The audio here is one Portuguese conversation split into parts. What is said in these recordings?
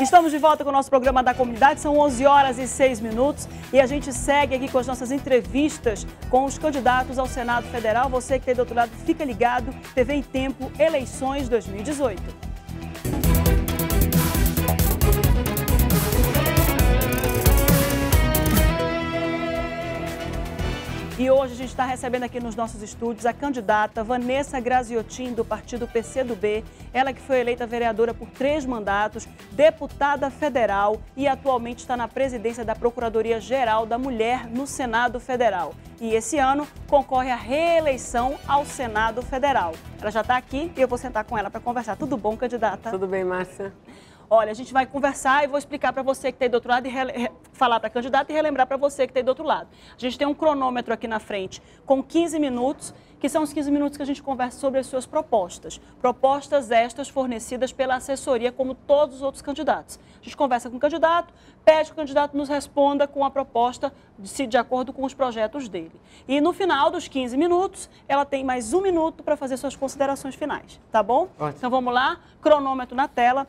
Estamos de volta com o nosso programa da comunidade, são 11 horas e 6 minutos e a gente segue aqui com as nossas entrevistas com os candidatos ao Senado Federal. Você que tem tá do outro lado, fica ligado, TV em Tempo, eleições 2018. E hoje a gente está recebendo aqui nos nossos estúdios a candidata Vanessa Graziotin, do partido PCdoB. Ela que foi eleita vereadora por três mandatos, deputada federal e atualmente está na presidência da Procuradoria-Geral da Mulher no Senado Federal. E esse ano concorre à reeleição ao Senado Federal. Ela já está aqui e eu vou sentar com ela para conversar. Tudo bom, candidata? Tudo bem, Márcia. Olha, a gente vai conversar e vou explicar para você que tem tá do outro lado e rele... falar para a candidata e relembrar para você que tem tá do outro lado. A gente tem um cronômetro aqui na frente com 15 minutos, que são os 15 minutos que a gente conversa sobre as suas propostas. Propostas estas fornecidas pela assessoria, como todos os outros candidatos. A gente conversa com o candidato, pede que o candidato nos responda com a proposta de, de acordo com os projetos dele. E no final dos 15 minutos, ela tem mais um minuto para fazer suas considerações finais, tá bom? Ótimo. Então vamos lá, cronômetro na tela.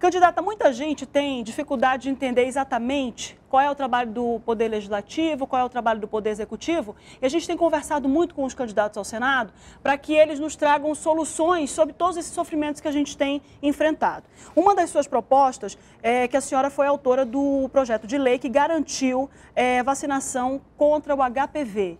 Candidata, muita gente tem dificuldade de entender exatamente qual é o trabalho do Poder Legislativo, qual é o trabalho do Poder Executivo, e a gente tem conversado muito com os candidatos ao Senado para que eles nos tragam soluções sobre todos esses sofrimentos que a gente tem enfrentado. Uma das suas propostas é que a senhora foi autora do projeto de lei que garantiu é, vacinação contra o HPV.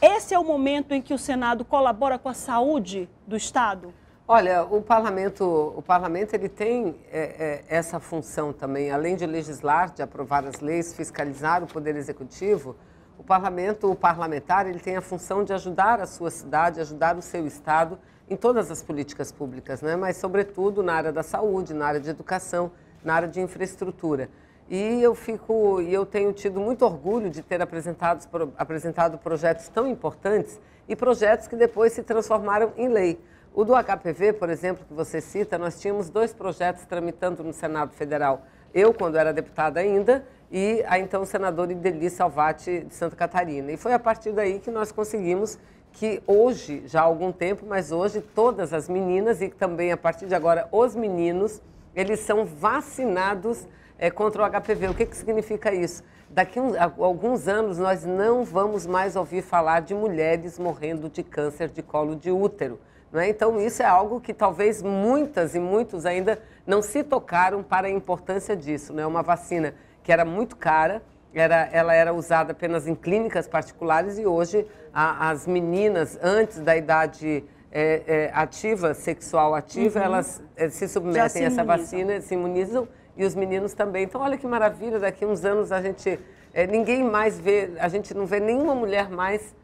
Esse é o momento em que o Senado colabora com a saúde do Estado? Olha, o parlamento, o parlamento ele tem é, é, essa função também, além de legislar, de aprovar as leis, fiscalizar o poder executivo. O parlamento, o parlamentar, ele tem a função de ajudar a sua cidade, ajudar o seu estado em todas as políticas públicas, né? Mas sobretudo na área da saúde, na área de educação, na área de infraestrutura. E eu fico, e eu tenho tido muito orgulho de ter apresentado, apresentado projetos tão importantes e projetos que depois se transformaram em lei. O do HPV, por exemplo, que você cita, nós tínhamos dois projetos tramitando no Senado Federal. Eu, quando era deputada ainda, e a então senadora Ideli Salvati de Santa Catarina. E foi a partir daí que nós conseguimos que hoje, já há algum tempo, mas hoje todas as meninas e também a partir de agora os meninos, eles são vacinados é, contra o HPV. O que, que significa isso? Daqui a, alguns anos nós não vamos mais ouvir falar de mulheres morrendo de câncer de colo de útero. Né? Então, isso é algo que talvez muitas e muitos ainda não se tocaram para a importância disso. Né? Uma vacina que era muito cara, era, ela era usada apenas em clínicas particulares e hoje a, as meninas, antes da idade é, é, ativa, sexual ativa, uhum. elas é, se submetem se a essa vacina, se imunizam e os meninos também. Então, olha que maravilha, daqui uns anos a gente. É, ninguém mais vê, a gente não vê nenhuma mulher mais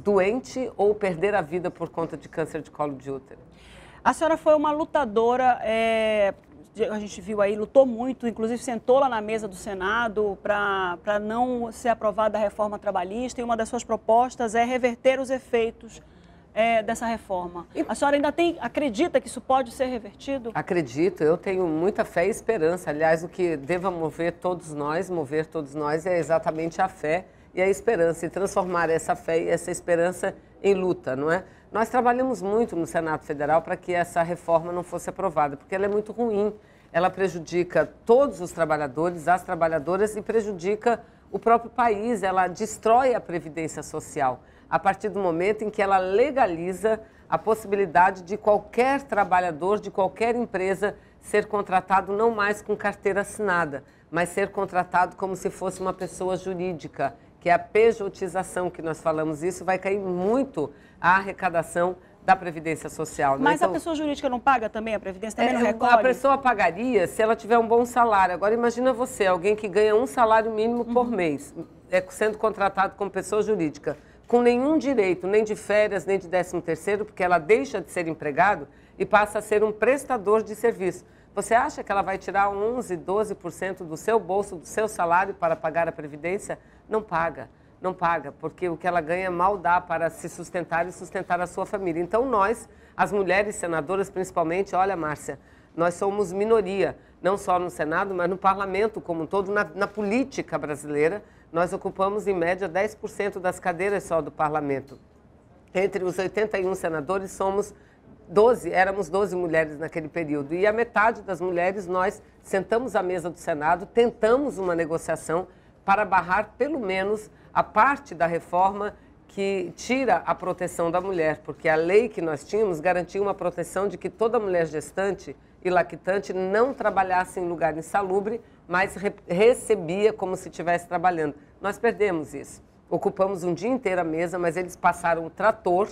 doente ou perder a vida por conta de câncer de colo de útero? A senhora foi uma lutadora, é, a gente viu aí, lutou muito, inclusive sentou lá na mesa do Senado para não ser aprovada a reforma trabalhista e uma das suas propostas é reverter os efeitos é, dessa reforma. A senhora ainda tem, acredita que isso pode ser revertido? Acredito, eu tenho muita fé e esperança. Aliás, o que deva mover todos nós, mover todos nós, é exatamente a fé e a esperança, e transformar essa fé e essa esperança em luta, não é? Nós trabalhamos muito no Senado Federal para que essa reforma não fosse aprovada, porque ela é muito ruim. Ela prejudica todos os trabalhadores, as trabalhadoras e prejudica o próprio país. Ela destrói a previdência social a partir do momento em que ela legaliza a possibilidade de qualquer trabalhador de qualquer empresa ser contratado não mais com carteira assinada, mas ser contratado como se fosse uma pessoa jurídica que é a pejotização que nós falamos, isso vai cair muito a arrecadação da Previdência Social. Né? Mas então, a pessoa jurídica não paga também a Previdência? Também é, não recolhe? A pessoa pagaria se ela tiver um bom salário. Agora imagina você, alguém que ganha um salário mínimo por uhum. mês, é, sendo contratado como pessoa jurídica, com nenhum direito, nem de férias, nem de 13 terceiro, porque ela deixa de ser empregado e passa a ser um prestador de serviço. Você acha que ela vai tirar 11, 12% do seu bolso, do seu salário para pagar a Previdência? não paga. Não paga, porque o que ela ganha mal dá para se sustentar e sustentar a sua família. Então, nós, as mulheres senadoras principalmente, olha, Márcia, nós somos minoria, não só no Senado, mas no parlamento como um todo, na, na política brasileira. Nós ocupamos, em média, 10% das cadeiras só do parlamento. Entre os 81 senadores, somos 12, éramos 12 mulheres naquele período. E a metade das mulheres, nós sentamos à mesa do Senado, tentamos uma negociação para barrar pelo menos a parte da reforma que tira a proteção da mulher, porque a lei que nós tínhamos garantia uma proteção de que toda mulher gestante e lactante não trabalhasse em lugar insalubre, mas re recebia como se estivesse trabalhando. Nós perdemos isso. Ocupamos um dia inteiro a mesa, mas eles passaram um trator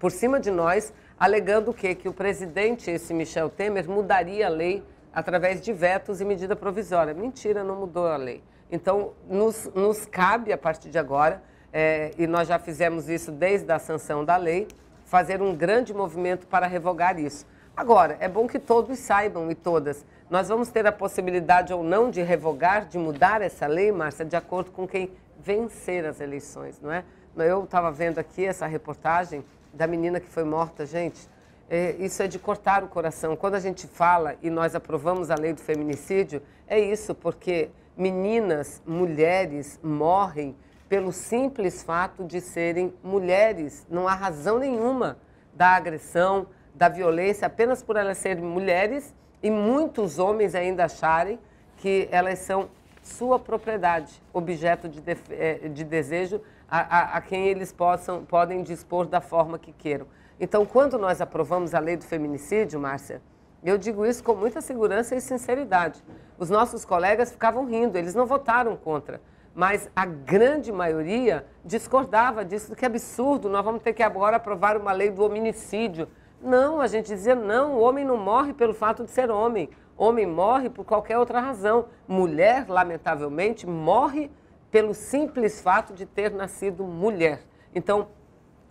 por cima de nós, alegando o quê? Que o presidente, esse Michel Temer, mudaria a lei através de vetos e medida provisória. Mentira, não mudou a lei. Então, nos, nos cabe, a partir de agora, é, e nós já fizemos isso desde a sanção da lei, fazer um grande movimento para revogar isso. Agora, é bom que todos saibam e todas. Nós vamos ter a possibilidade ou não de revogar, de mudar essa lei, Márcia, de acordo com quem vencer as eleições, não é? Eu estava vendo aqui essa reportagem da menina que foi morta, gente. É, isso é de cortar o coração. Quando a gente fala e nós aprovamos a lei do feminicídio, é isso, porque meninas, mulheres morrem pelo simples fato de serem mulheres. Não há razão nenhuma da agressão, da violência, apenas por elas serem mulheres e muitos homens ainda acharem que elas são sua propriedade, objeto de, de, eh, de desejo a, a, a, quem eles possam, podem dispor da forma que queiram. Então, quando nós aprovamos a lei do feminicídio, Márcia, eu digo isso com muita segurança e sinceridade. Os nossos colegas ficavam rindo, eles não votaram contra, mas a grande maioria discordava disso, que absurdo, nós vamos ter que agora aprovar uma lei do hominicídio. Não, a gente dizia não, o homem não morre pelo fato de ser homem. Homem morre por qualquer outra razão. Mulher, lamentavelmente, morre pelo simples fato de ter nascido mulher. Então,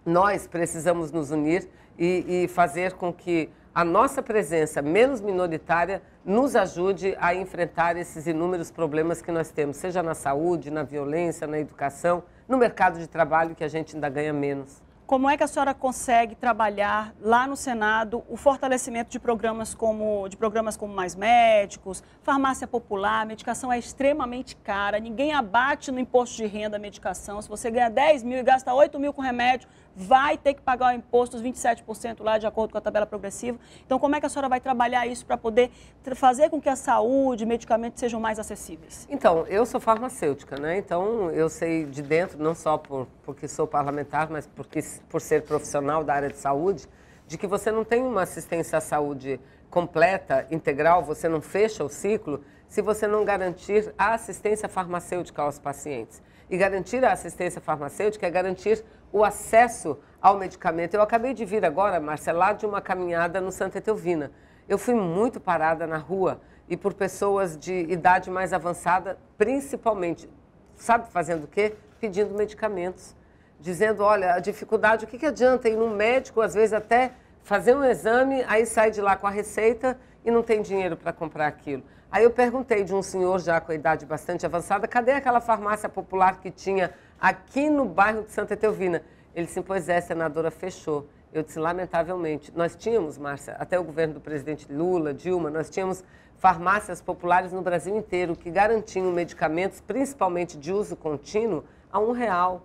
nós precisamos nos unir e, e fazer com que a nossa presença menos minoritária nos ajude a enfrentar esses inúmeros problemas que nós temos, seja na saúde, na violência, na educação, no mercado de trabalho que a gente ainda ganha menos. Como é que a senhora consegue trabalhar lá no Senado o fortalecimento de programas como de programas como Mais Médicos, farmácia popular, medicação é extremamente cara, ninguém abate no imposto de renda a medicação. Se você ganha 10 mil e gasta 8 mil com remédio, vai ter que pagar o imposto os 27% lá de acordo com a tabela progressiva. Então, como é que a senhora vai trabalhar isso para poder fazer com que a saúde, medicamentos sejam mais acessíveis? Então, eu sou farmacêutica, né? Então, eu sei de dentro, não só por, porque sou parlamentar, mas porque por ser profissional da área de saúde, de que você não tem uma assistência à saúde completa, integral, você não fecha o ciclo se você não garantir a assistência farmacêutica aos pacientes. E garantir a assistência farmacêutica é garantir o acesso ao medicamento. Eu acabei de vir agora, Marcela, de uma caminhada no Santa Etelvina. Eu fui muito parada na rua e por pessoas de idade mais avançada, principalmente, sabe fazendo o quê? Pedindo medicamentos dizendo, olha, a dificuldade, o que, que adianta ir num médico, às vezes até fazer um exame, aí sai de lá com a receita e não tem dinheiro para comprar aquilo. Aí eu perguntei de um senhor já com a idade bastante avançada, cadê aquela farmácia popular que tinha aqui no bairro de Santa Teovina? Ele disse, pois é, senadora, fechou. Eu disse, lamentavelmente, nós tínhamos, Márcia, até o governo do presidente Lula, Dilma, nós tínhamos farmácias populares no Brasil inteiro que garantiam medicamentos, principalmente de uso contínuo, a um real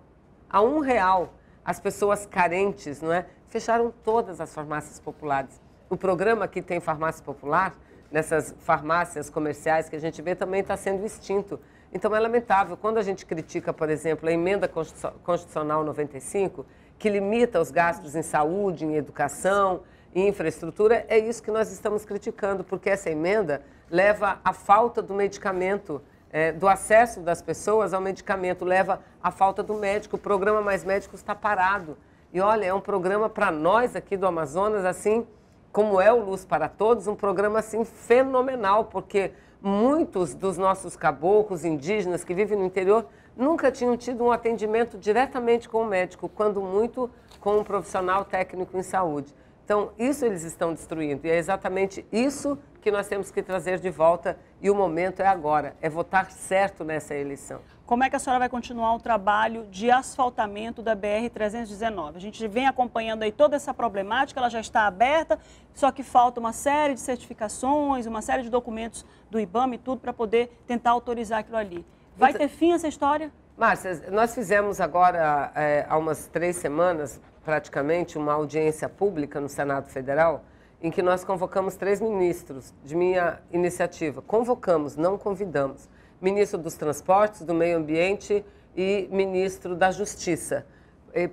a um real. As pessoas carentes, não é? Fecharam todas as farmácias populares. O programa que tem farmácia popular, nessas farmácias comerciais que a gente vê, também está sendo extinto. Então é lamentável. Quando a gente critica, por exemplo, a emenda constitucional 95, que limita os gastos em saúde, em educação, em infraestrutura, é isso que nós estamos criticando, porque essa emenda leva à falta do medicamento é, do acesso das pessoas ao medicamento, leva à falta do médico. O programa Mais Médicos está parado. E olha, é um programa para nós aqui do Amazonas, assim como é o Luz para Todos, um programa assim fenomenal, porque muitos dos nossos caboclos indígenas que vivem no interior nunca tinham tido um atendimento diretamente com o médico, quando muito com um profissional técnico em saúde. Então, isso eles estão destruindo. E é exatamente isso que nós temos que trazer de volta e o momento é agora, é votar certo nessa eleição. Como é que a senhora vai continuar o trabalho de asfaltamento da BR-319? A gente vem acompanhando aí toda essa problemática, ela já está aberta, só que falta uma série de certificações, uma série de documentos do IBAMA e tudo para poder tentar autorizar aquilo ali. Vai ter fim essa história? Márcia, nós fizemos agora, é, há umas três semanas, praticamente, uma audiência pública no Senado Federal em que nós convocamos três ministros de minha iniciativa. Convocamos, não convidamos. Ministro dos Transportes, do Meio Ambiente e ministro da Justiça.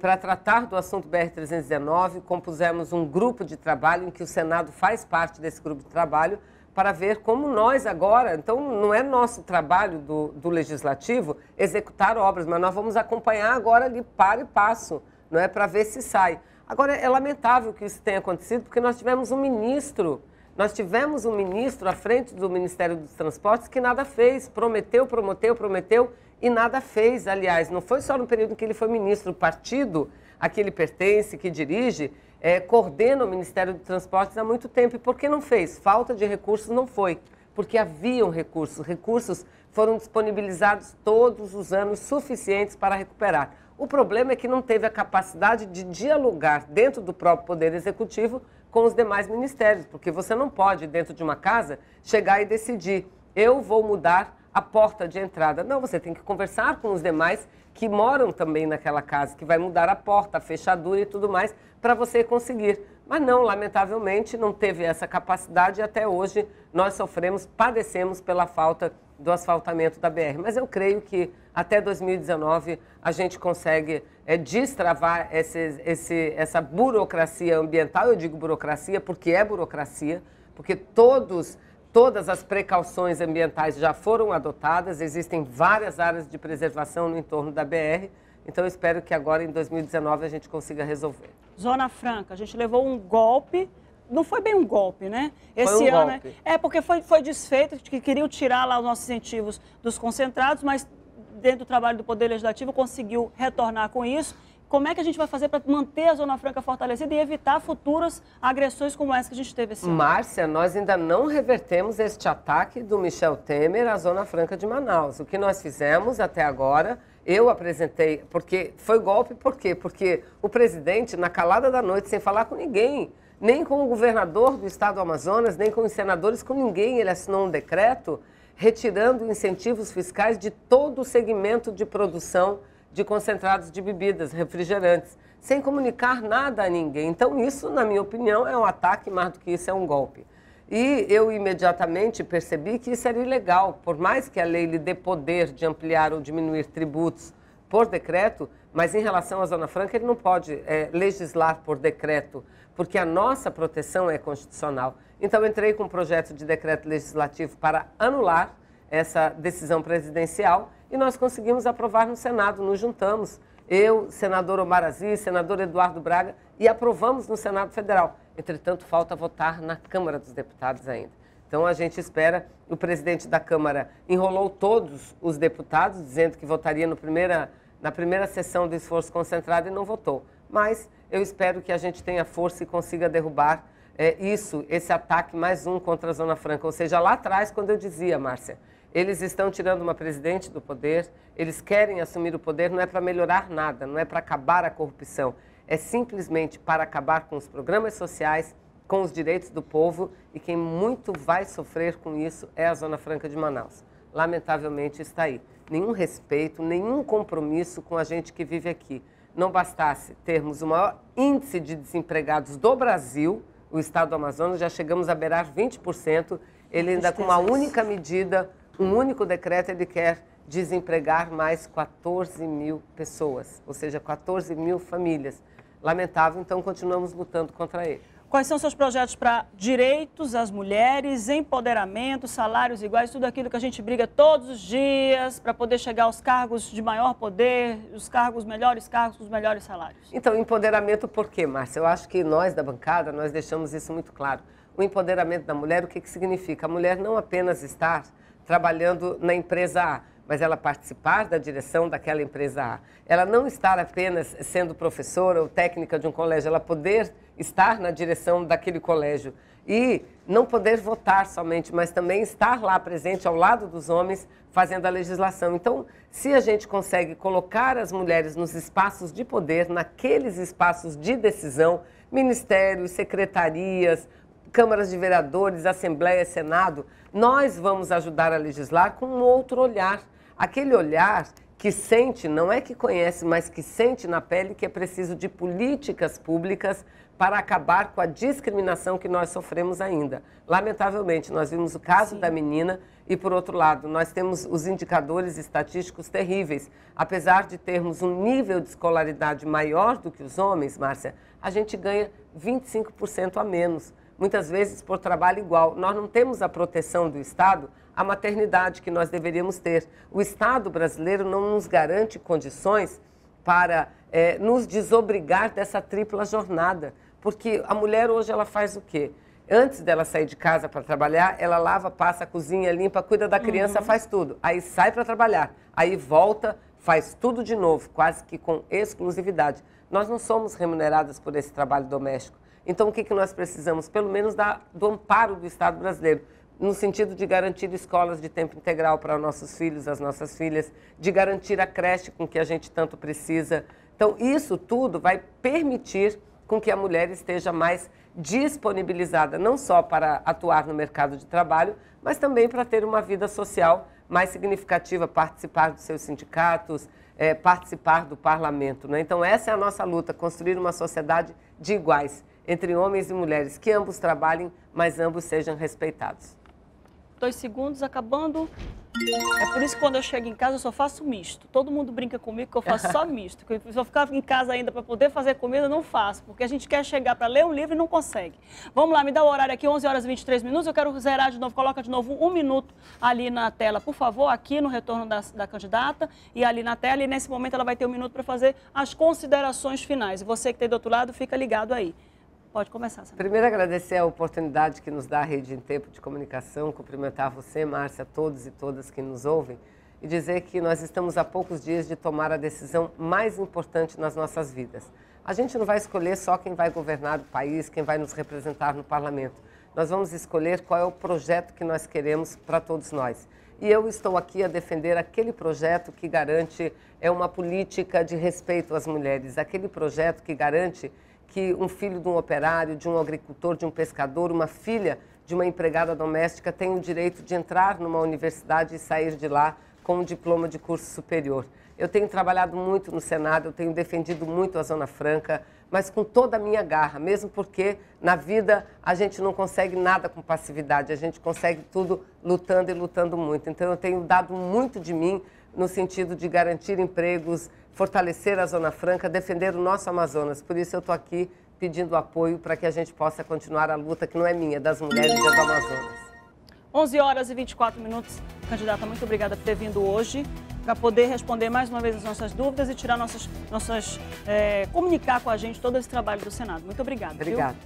Para tratar do assunto BR-319, compusemos um grupo de trabalho em que o Senado faz parte desse grupo de trabalho para ver como nós agora, então não é nosso trabalho do, do legislativo executar obras, mas nós vamos acompanhar agora de par e passo, não é para ver se sai. Agora, é lamentável que isso tenha acontecido, porque nós tivemos um ministro, nós tivemos um ministro à frente do Ministério dos Transportes que nada fez, prometeu, prometeu, prometeu e nada fez. Aliás, não foi só no período em que ele foi ministro, o partido a que ele pertence, que dirige, é, coordena o Ministério dos Transportes há muito tempo. E por que não fez? Falta de recursos não foi, porque haviam recursos. Recursos foram disponibilizados todos os anos suficientes para recuperar. O problema é que não teve a capacidade de dialogar dentro do próprio Poder Executivo com os demais ministérios, porque você não pode, dentro de uma casa, chegar e decidir: eu vou mudar a porta de entrada. Não, você tem que conversar com os demais que moram também naquela casa, que vai mudar a porta, a fechadura e tudo mais, para você conseguir. Mas não, lamentavelmente, não teve essa capacidade e até hoje nós sofremos, padecemos pela falta do asfaltamento da BR. Mas eu creio que até 2019 a gente consegue é, destravar esse, esse, essa burocracia ambiental. Eu digo burocracia porque é burocracia, porque todos todas as precauções ambientais já foram adotadas, existem várias áreas de preservação no entorno da BR, então espero que agora em 2019 a gente consiga resolver. Zona Franca, a gente levou um golpe, não foi bem um golpe, né? Esse um ano. Né? Golpe. É, porque foi, foi desfeito, que queriam tirar lá os nossos incentivos dos concentrados, mas dentro do trabalho do Poder Legislativo, conseguiu retornar com isso. Como é que a gente vai fazer para manter a Zona Franca fortalecida e evitar futuras agressões como essa que a gente teve esse ano? Márcia, nós ainda não revertemos este ataque do Michel Temer à Zona Franca de Manaus. O que nós fizemos até agora, eu apresentei, porque foi golpe por quê? Porque o presidente, na calada da noite, sem falar com ninguém, nem com o governador do estado do Amazonas, nem com os senadores, com ninguém, ele assinou um decreto retirando incentivos fiscais de todo o segmento de produção de concentrados de bebidas, refrigerantes, sem comunicar nada a ninguém. Então, isso, na minha opinião, é um ataque, mais do que isso, é um golpe. E eu imediatamente percebi que isso era ilegal, por mais que a lei lhe dê poder de ampliar ou diminuir tributos por decreto, mas em relação à Zona Franca, ele não pode é, legislar por decreto porque a nossa proteção é constitucional. Então, entrei com um projeto de decreto legislativo para anular essa decisão presidencial e nós conseguimos aprovar no Senado, nos juntamos, eu, senador Omar Aziz, senador Eduardo Braga, e aprovamos no Senado Federal. Entretanto, falta votar na Câmara dos Deputados ainda. Então, a gente espera, o presidente da Câmara enrolou todos os deputados, dizendo que votaria primeira, na primeira sessão do esforço concentrado e não votou mas eu espero que a gente tenha força e consiga derrubar é, isso, esse ataque mais um contra a Zona Franca. Ou seja, lá atrás, quando eu dizia, Márcia, eles estão tirando uma presidente do poder, eles querem assumir o poder, não é para melhorar nada, não é para acabar a corrupção, é simplesmente para acabar com os programas sociais, com os direitos do povo e quem muito vai sofrer com isso é a Zona Franca de Manaus. Lamentavelmente está aí. Nenhum respeito, nenhum compromisso com a gente que vive aqui não bastasse termos o maior índice de desempregados do Brasil, o estado do Amazonas, já chegamos a beirar 20%. Ele ainda com uma única medida, um único decreto, ele quer desempregar mais 14 mil pessoas, ou seja, 14 mil famílias. Lamentável, então continuamos lutando contra ele. Quais são seus projetos para direitos às mulheres, empoderamento, salários iguais, tudo aquilo que a gente briga todos os dias para poder chegar aos cargos de maior poder, os cargos melhores cargos, os melhores salários? Então, empoderamento por quê, Márcia? Eu acho que nós da bancada, nós deixamos isso muito claro. O empoderamento da mulher, o que, que significa? A mulher não apenas estar trabalhando na empresa A, mas ela participar da direção daquela empresa A. Ela não estar apenas sendo professora ou técnica de um colégio, ela poder estar na direção daquele colégio e não poder votar somente, mas também estar lá presente ao lado dos homens fazendo a legislação. Então, se a gente consegue colocar as mulheres nos espaços de poder, naqueles espaços de decisão, ministérios, secretarias, câmaras de vereadores, assembleia, senado, nós vamos ajudar a legislar com um outro olhar Aquele olhar que sente, não é que conhece, mas que sente na pele que é preciso de políticas públicas para acabar com a discriminação que nós sofremos ainda. Lamentavelmente, nós vimos o caso Sim. da menina e, por outro lado, nós temos os indicadores estatísticos terríveis. Apesar de termos um nível de escolaridade maior do que os homens, Márcia, a gente ganha 25% a menos, muitas vezes por trabalho igual. Nós não temos a proteção do Estado a maternidade que nós deveríamos ter. O Estado brasileiro não nos garante condições para é, nos desobrigar dessa tripla jornada, porque a mulher hoje ela faz o quê? Antes dela sair de casa para trabalhar, ela lava, passa, cozinha, limpa, cuida da criança, uhum. faz tudo. Aí sai para trabalhar, aí volta, faz tudo de novo, quase que com exclusividade. Nós não somos remuneradas por esse trabalho doméstico. Então, o que, que nós precisamos? Pelo menos da, do amparo do Estado brasileiro no sentido de garantir escolas de tempo integral para nossos filhos, as nossas filhas, de garantir a creche com que a gente tanto precisa. Então, isso tudo vai permitir com que a mulher esteja mais disponibilizada, não só para atuar no mercado de trabalho, mas também para ter uma vida social mais significativa, participar dos seus sindicatos, é, participar do parlamento. Né? Então, essa é a nossa luta: construir uma sociedade de iguais entre homens e mulheres, que ambos trabalhem, mas ambos sejam respeitados dois segundos, acabando. É por isso que quando eu chego em casa eu só faço misto. Todo mundo brinca comigo que eu faço só misto. Que eu ficar em casa ainda para poder fazer comida, eu não faço. Porque a gente quer chegar para ler um livro e não consegue. Vamos lá, me dá o horário aqui, 11 horas e 23 minutos. Eu quero zerar de novo. Coloca de novo um minuto ali na tela, por favor, aqui no retorno da, da candidata e ali na tela. E nesse momento ela vai ter um minuto para fazer as considerações finais. E você que tem tá do outro lado, fica ligado aí. Pode começar, Samir. Primeiro, agradecer a oportunidade que nos dá a Rede em Tempo de Comunicação, cumprimentar você, Márcia, todos e todas que nos ouvem, e dizer que nós estamos a poucos dias de tomar a decisão mais importante nas nossas vidas. A gente não vai escolher só quem vai governar o país, quem vai nos representar no parlamento. Nós vamos escolher qual é o projeto que nós queremos para todos nós. E eu estou aqui a defender aquele projeto que garante é uma política de respeito às mulheres, aquele projeto que garante que um filho de um operário, de um agricultor, de um pescador, uma filha de uma empregada doméstica tem o direito de entrar numa universidade e sair de lá com um diploma de curso superior. Eu tenho trabalhado muito no Senado, eu tenho defendido muito a Zona Franca, mas com toda a minha garra, mesmo porque na vida a gente não consegue nada com passividade, a gente consegue tudo lutando e lutando muito. Então eu tenho dado muito de mim no sentido de garantir empregos, fortalecer a Zona Franca, defender o nosso Amazonas. Por isso eu estou aqui pedindo apoio para que a gente possa continuar a luta que não é minha, das mulheres do Amazonas. 11 horas e 24 minutos. Candidata, muito obrigada por ter vindo hoje para poder responder mais uma vez as nossas dúvidas e tirar nossas, nossas é, comunicar com a gente todo esse trabalho do Senado. Muito obrigada. Obrigada.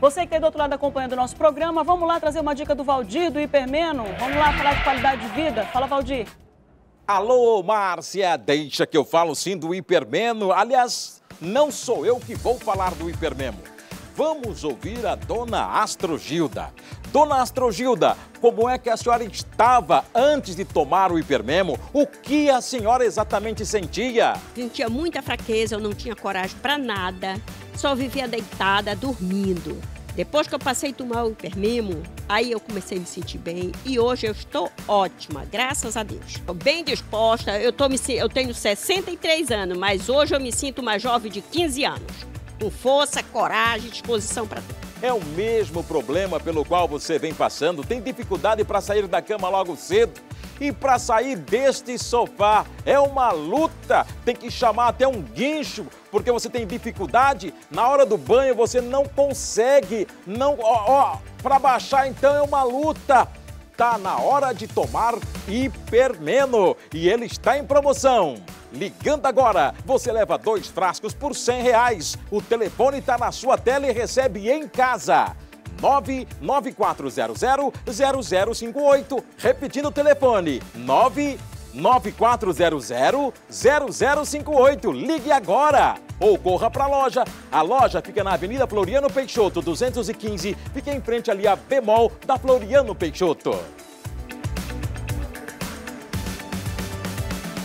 Você que está é do outro lado acompanhando o nosso programa, vamos lá trazer uma dica do Valdir, do Hipermeno. Vamos lá falar de qualidade de vida. Fala, Valdir. Alô, Márcia, deixa que eu falo sim do hipermeno. Aliás, não sou eu que vou falar do hipermemo. Vamos ouvir a dona Astrogilda. Dona Astrogilda, como é que a senhora estava antes de tomar o hipermemo? O que a senhora exatamente sentia? Sentia muita fraqueza, eu não tinha coragem para nada. Só vivia deitada, dormindo. Depois que eu passei a tomar o hipermimo, aí eu comecei a me sentir bem e hoje eu estou ótima, graças a Deus. Estou bem disposta, eu, tô me, eu tenho 63 anos, mas hoje eu me sinto uma jovem de 15 anos. Com força, coragem, disposição para tudo. É o mesmo problema pelo qual você vem passando? Tem dificuldade para sair da cama logo cedo? E para sair deste sofá é uma luta, tem que chamar até um guincho, porque você tem dificuldade. Na hora do banho você não consegue, não, ó, ó para baixar então é uma luta. Tá na hora de tomar hipermeno e ele está em promoção. Ligando agora, você leva dois frascos por 100 reais. O telefone está na sua tela e recebe em casa. 99400-0058. Repetindo o telefone, 99400-0058. Ligue agora! Ou corra para a loja. A loja fica na Avenida Floriano Peixoto, 215. Fica em frente ali à Bemol da Floriano Peixoto.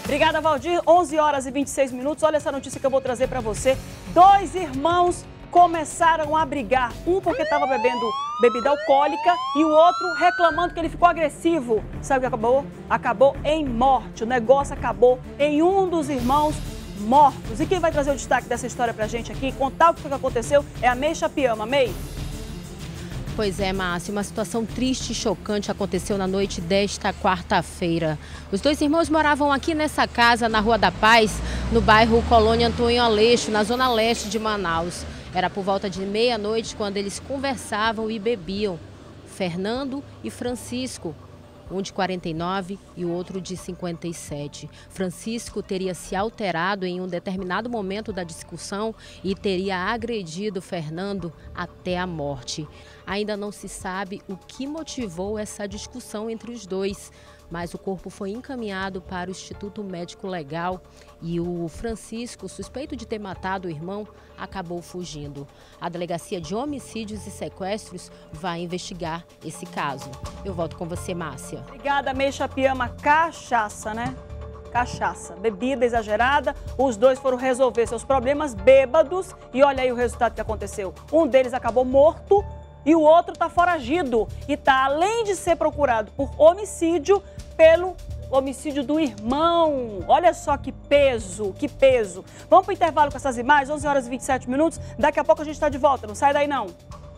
Obrigada, Valdir. 11 horas e 26 minutos. Olha essa notícia que eu vou trazer para você. Dois irmãos começaram a brigar. Um porque estava bebendo bebida alcoólica e o outro reclamando que ele ficou agressivo. Sabe o que acabou? Acabou em morte. O negócio acabou em um dos irmãos mortos. E quem vai trazer o destaque dessa história pra gente aqui, contar o que aconteceu, é a Mei Chapiama. Mei? Pois é, Márcio, uma situação triste e chocante aconteceu na noite desta quarta-feira. Os dois irmãos moravam aqui nessa casa, na Rua da Paz, no bairro Colônia Antônio Aleixo, na zona leste de Manaus. Era por volta de meia-noite quando eles conversavam e bebiam. Fernando e Francisco, um de 49 e o outro de 57. Francisco teria se alterado em um determinado momento da discussão e teria agredido Fernando até a morte. Ainda não se sabe o que motivou essa discussão entre os dois mas o corpo foi encaminhado para o Instituto Médico Legal e o Francisco, suspeito de ter matado o irmão, acabou fugindo. A Delegacia de Homicídios e Sequestros vai investigar esse caso. Eu volto com você, Márcia. Obrigada, Meixa Piama. Cachaça, né? Cachaça, bebida exagerada. Os dois foram resolver seus problemas bêbados e olha aí o resultado que aconteceu. Um deles acabou morto e o outro está foragido e está, além de ser procurado por homicídio, pelo homicídio do irmão. Olha só que peso, que peso. Vamos para o intervalo com essas imagens, 11 horas e 27 minutos. Daqui a pouco a gente está de volta, não sai daí não.